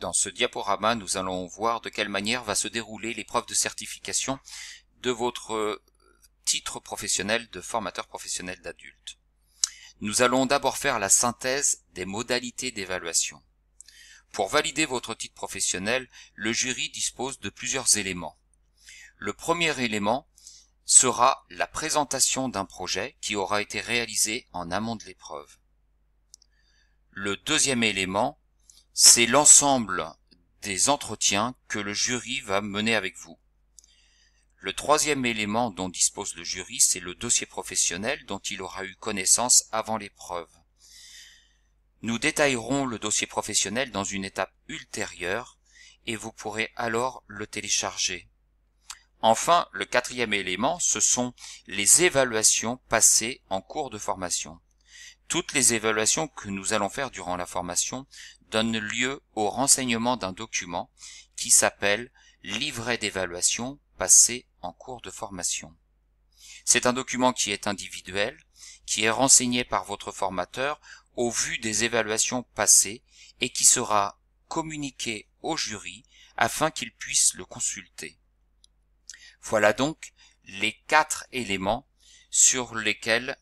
Dans ce diaporama, nous allons voir de quelle manière va se dérouler l'épreuve de certification de votre euh, titre professionnel de formateur professionnel d'adulte. Nous allons d'abord faire la synthèse des modalités d'évaluation. Pour valider votre titre professionnel, le jury dispose de plusieurs éléments. Le premier élément sera la présentation d'un projet qui aura été réalisé en amont de l'épreuve. Le deuxième élément c'est l'ensemble des entretiens que le jury va mener avec vous. Le troisième élément dont dispose le jury, c'est le dossier professionnel dont il aura eu connaissance avant l'épreuve. Nous détaillerons le dossier professionnel dans une étape ultérieure et vous pourrez alors le télécharger. Enfin, le quatrième élément, ce sont les évaluations passées en cours de formation. Toutes les évaluations que nous allons faire durant la formation donne lieu au renseignement d'un document qui s'appelle livret d'évaluation passé en cours de formation. C'est un document qui est individuel, qui est renseigné par votre formateur au vu des évaluations passées et qui sera communiqué au jury afin qu'il puisse le consulter. Voilà donc les quatre éléments sur lesquels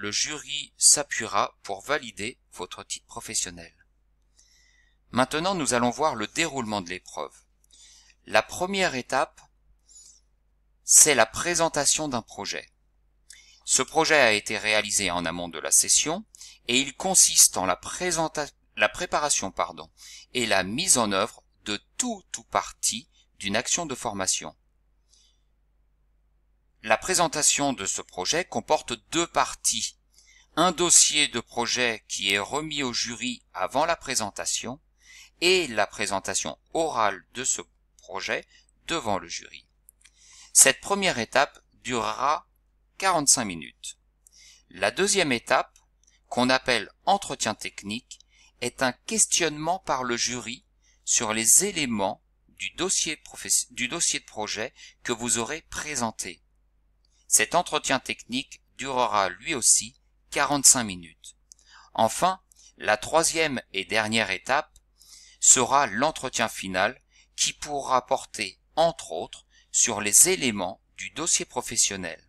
le jury s'appuiera pour valider votre titre professionnel. Maintenant, nous allons voir le déroulement de l'épreuve. La première étape, c'est la présentation d'un projet. Ce projet a été réalisé en amont de la session et il consiste en la, la préparation pardon, et la mise en œuvre de tout ou partie d'une action de formation. La présentation de ce projet comporte deux parties. Un dossier de projet qui est remis au jury avant la présentation et la présentation orale de ce projet devant le jury. Cette première étape durera 45 minutes. La deuxième étape, qu'on appelle entretien technique, est un questionnement par le jury sur les éléments du dossier, du dossier de projet que vous aurez présenté. Cet entretien technique durera lui aussi 45 minutes. Enfin, la troisième et dernière étape sera l'entretien final qui pourra porter, entre autres, sur les éléments du dossier professionnel.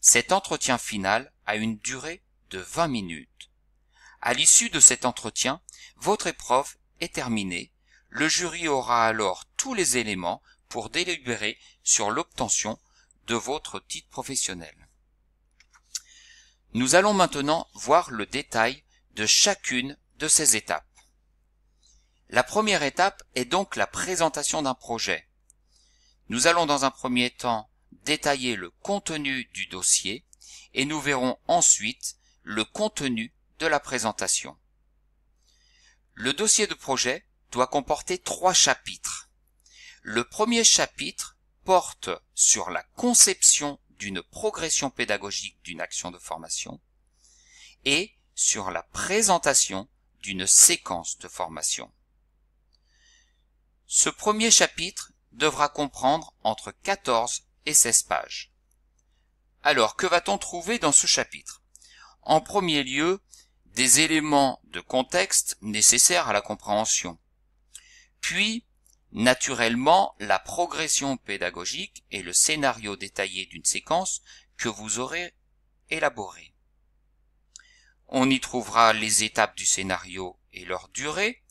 Cet entretien final a une durée de 20 minutes. À l'issue de cet entretien, votre épreuve est terminée. Le jury aura alors tous les éléments pour délibérer sur l'obtention de votre titre professionnel. Nous allons maintenant voir le détail de chacune de ces étapes. La première étape est donc la présentation d'un projet. Nous allons dans un premier temps détailler le contenu du dossier et nous verrons ensuite le contenu de la présentation. Le dossier de projet doit comporter trois chapitres. Le premier chapitre porte sur la conception d'une progression pédagogique d'une action de formation et sur la présentation d'une séquence de formation. Ce premier chapitre devra comprendre entre 14 et 16 pages. Alors, que va-t-on trouver dans ce chapitre En premier lieu, des éléments de contexte nécessaires à la compréhension. Puis, naturellement, la progression pédagogique et le scénario détaillé d'une séquence que vous aurez élaboré. On y trouvera les étapes du scénario et leur durée,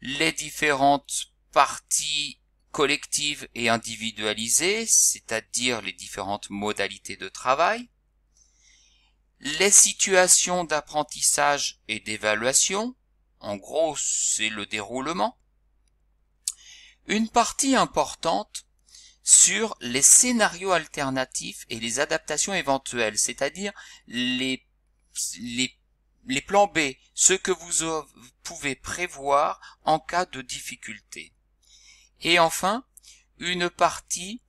les différentes parties collectives et individualisées, c'est-à-dire les différentes modalités de travail, les situations d'apprentissage et d'évaluation, en gros c'est le déroulement, une partie importante sur les scénarios alternatifs et les adaptations éventuelles, c'est-à-dire les, les, les plans B, ceux que vous prévoir en cas de difficulté. Et enfin, une partie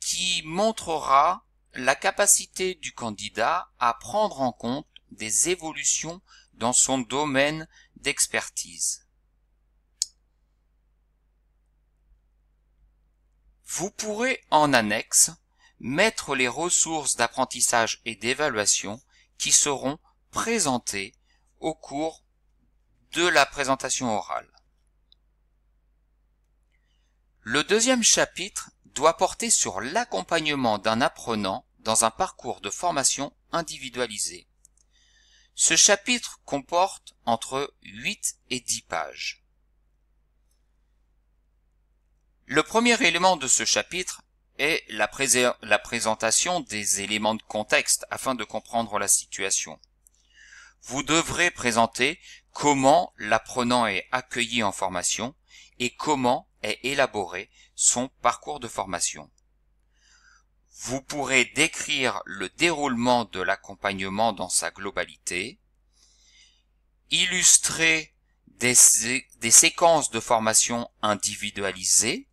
qui montrera la capacité du candidat à prendre en compte des évolutions dans son domaine d'expertise. Vous pourrez en annexe mettre les ressources d'apprentissage et d'évaluation qui seront présentées au cours de la présentation orale. Le deuxième chapitre doit porter sur l'accompagnement d'un apprenant dans un parcours de formation individualisé. Ce chapitre comporte entre 8 et 10 pages. Le premier élément de ce chapitre est la, la présentation des éléments de contexte afin de comprendre la situation vous devrez présenter comment l'apprenant est accueilli en formation et comment est élaboré son parcours de formation. Vous pourrez décrire le déroulement de l'accompagnement dans sa globalité, illustrer des, séquences de formation individualisées,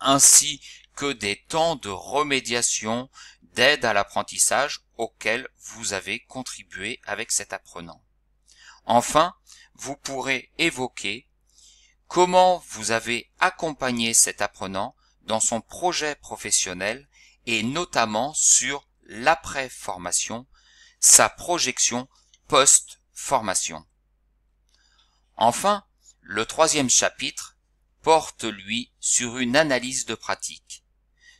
ainsi que des temps de remédiation d'aide à l'apprentissage auquel vous avez contribué avec cet apprenant. Enfin, vous pourrez évoquer comment vous avez accompagné cet apprenant dans son projet professionnel et notamment sur l'après-formation, sa projection post-formation. Enfin, le troisième chapitre porte, lui, sur une analyse de pratique.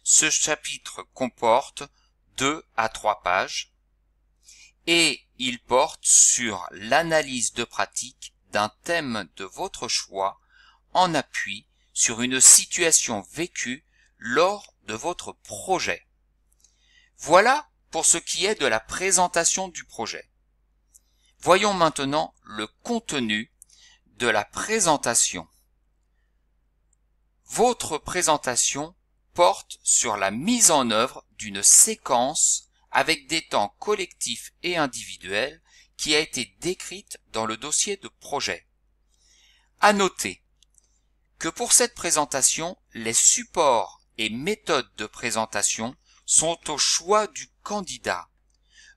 Ce chapitre comporte 2 à 3 pages et il porte sur l'analyse de pratique d'un thème de votre choix en appui sur une situation vécue lors de votre projet. Voilà pour ce qui est de la présentation du projet. Voyons maintenant le contenu de la présentation. Votre présentation porte sur la mise en œuvre d'une séquence avec des temps collectifs et individuels qui a été décrite dans le dossier de projet. À noter que pour cette présentation, les supports et méthodes de présentation sont au choix du candidat.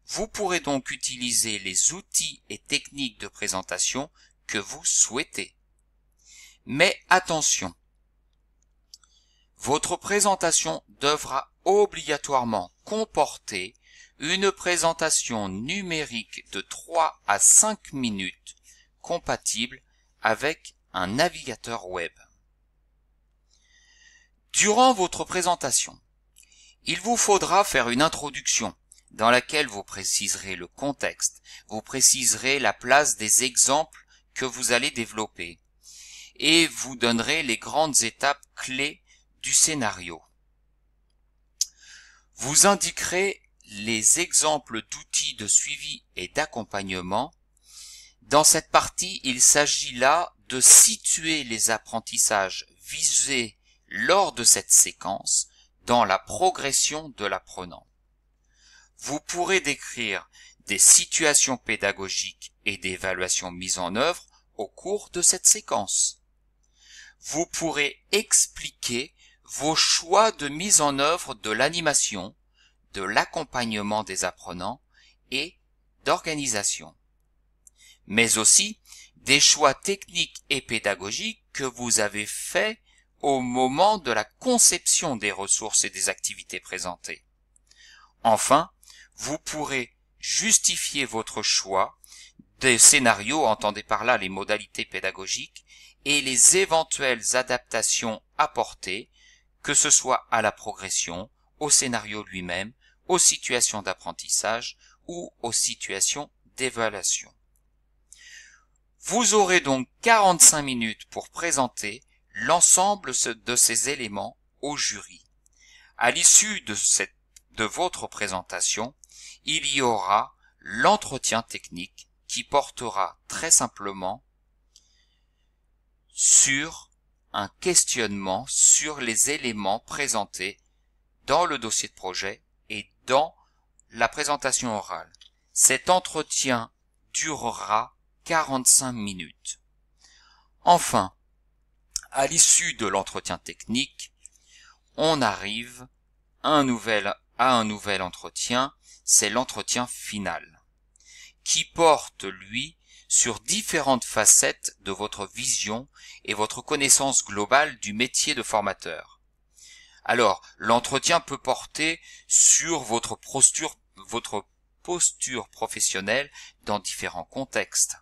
Vous pourrez donc utiliser les outils et techniques de présentation que vous souhaitez. Mais attention, votre présentation devra obligatoirement comporter une présentation numérique de 3 à 5 minutes compatible avec un navigateur web. Durant votre présentation, il vous faudra faire une introduction dans laquelle vous préciserez le contexte, vous préciserez la place des exemples que vous allez développer et vous donnerez les grandes étapes clés du scénario. Vous indiquerez les exemples d'outils de suivi et d'accompagnement. Dans cette partie, il s'agit là de situer les apprentissages visés lors de cette séquence dans la progression de l'apprenant. Vous pourrez décrire des situations pédagogiques et d'évaluations mises en œuvre au cours de cette séquence. Vous pourrez expliquer vos choix de mise en œuvre de l'animation, de l'accompagnement des apprenants et d'organisation, mais aussi des choix techniques et pédagogiques que vous avez faits au moment de la conception des ressources et des activités présentées. Enfin, vous pourrez justifier votre choix des scénarios, entendez par là les modalités pédagogiques, et les éventuelles adaptations apportées que ce soit à la progression, au scénario lui-même, aux situations d'apprentissage ou aux situations d'évaluation. Vous aurez donc 45 minutes pour présenter l'ensemble de ces éléments au jury. À l'issue de, cette, de votre présentation, il y aura l'entretien technique qui portera très simplement sur un questionnement sur les éléments présentés dans le dossier de projet et dans la présentation orale. Cet entretien durera 45 minutes. Enfin, à l'issue de l'entretien technique, on arrive à un nouvel, à un nouvel entretien, c'est l'entretien final, qui porte, lui, sur différentes facettes de votre vision et votre connaissance globale du métier de formateur. Alors, l'entretien peut porter sur votre posture, votre posture professionnelle dans différents contextes.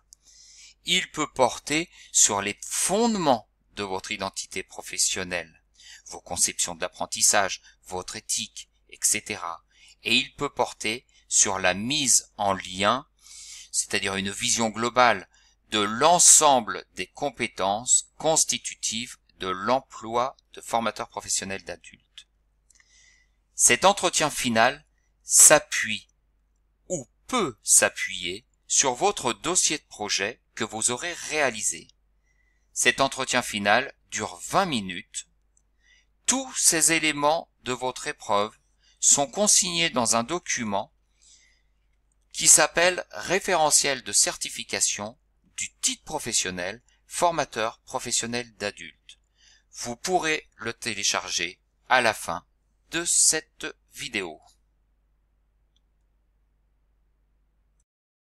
Il peut porter sur les fondements de votre identité professionnelle, vos conceptions d'apprentissage, votre éthique, etc. Et il peut porter sur la mise en lien c'est-à-dire une vision globale de l'ensemble des compétences constitutives de l'emploi de formateurs professionnels d'adultes. Cet entretien final s'appuie ou peut s'appuyer sur votre dossier de projet que vous aurez réalisé. Cet entretien final dure 20 minutes. Tous ces éléments de votre épreuve sont consignés dans un document qui s'appelle référentiel de certification du titre professionnel formateur professionnel d'adulte ». Vous pourrez le télécharger à la fin de cette vidéo.